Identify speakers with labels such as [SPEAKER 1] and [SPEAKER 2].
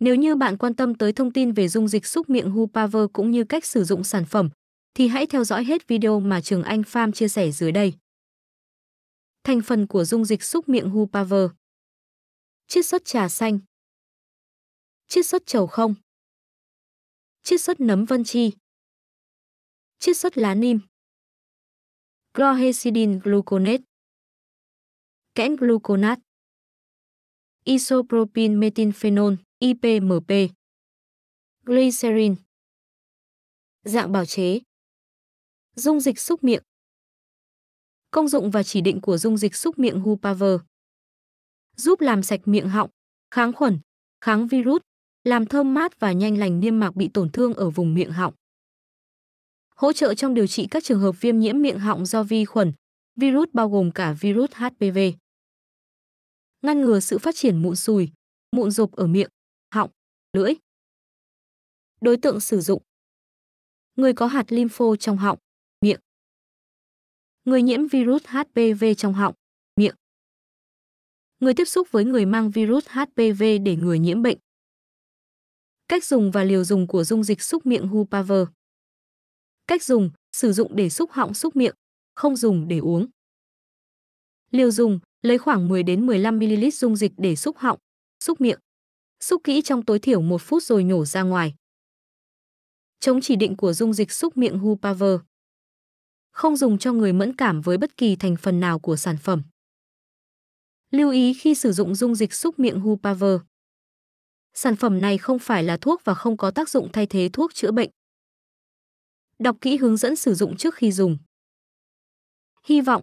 [SPEAKER 1] Nếu như bạn quan tâm tới thông tin về dung dịch xúc miệng Hu cũng như cách sử dụng sản phẩm, thì hãy theo dõi hết video mà Trường Anh Farm chia sẻ dưới đây. Thành phần
[SPEAKER 2] của dung dịch xúc miệng Hu Chiết xuất trà xanh Chiết xuất trầu không Chiết xuất nấm vân chi Chiết xuất lá nim Chlorhexidine gluconate kẽn gluconate, Isopropyl methylphenol IPMP Glycerin Dạng bào chế Dung dịch xúc miệng Công dụng và chỉ định của dung dịch xúc miệng Hupaver Giúp làm sạch miệng họng, kháng khuẩn, kháng virus,
[SPEAKER 1] làm thơm mát và nhanh lành niêm mạc bị tổn thương ở vùng miệng họng. Hỗ trợ trong điều trị các trường hợp viêm nhiễm miệng họng do vi khuẩn, virus bao gồm cả virus HPV. Ngăn ngừa sự phát triển mụn sùi, mụn rộp ở miệng
[SPEAKER 2] lưỡi. Đối tượng sử dụng Người có hạt lympho trong họng, miệng. Người nhiễm virus HPV trong họng, miệng. Người tiếp xúc với người mang virus HPV để người nhiễm bệnh. Cách dùng và liều dùng của dung dịch xúc miệng Hupaver. Cách
[SPEAKER 1] dùng, sử dụng để xúc họng xúc miệng, không dùng để uống. Liều dùng, lấy khoảng 10 đến 15 ml dung dịch để xúc họng, xúc miệng xúc kỹ trong tối thiểu một phút rồi nhổ ra ngoài. Chống chỉ định của dung dịch xúc miệng Hu Không dùng cho người mẫn cảm với bất kỳ thành phần nào của sản phẩm.
[SPEAKER 2] Lưu ý khi sử dụng dung dịch xúc miệng Hu Sản phẩm này không phải là thuốc và không có tác dụng thay thế thuốc chữa bệnh. Đọc kỹ hướng
[SPEAKER 1] dẫn sử dụng trước khi dùng. Hy vọng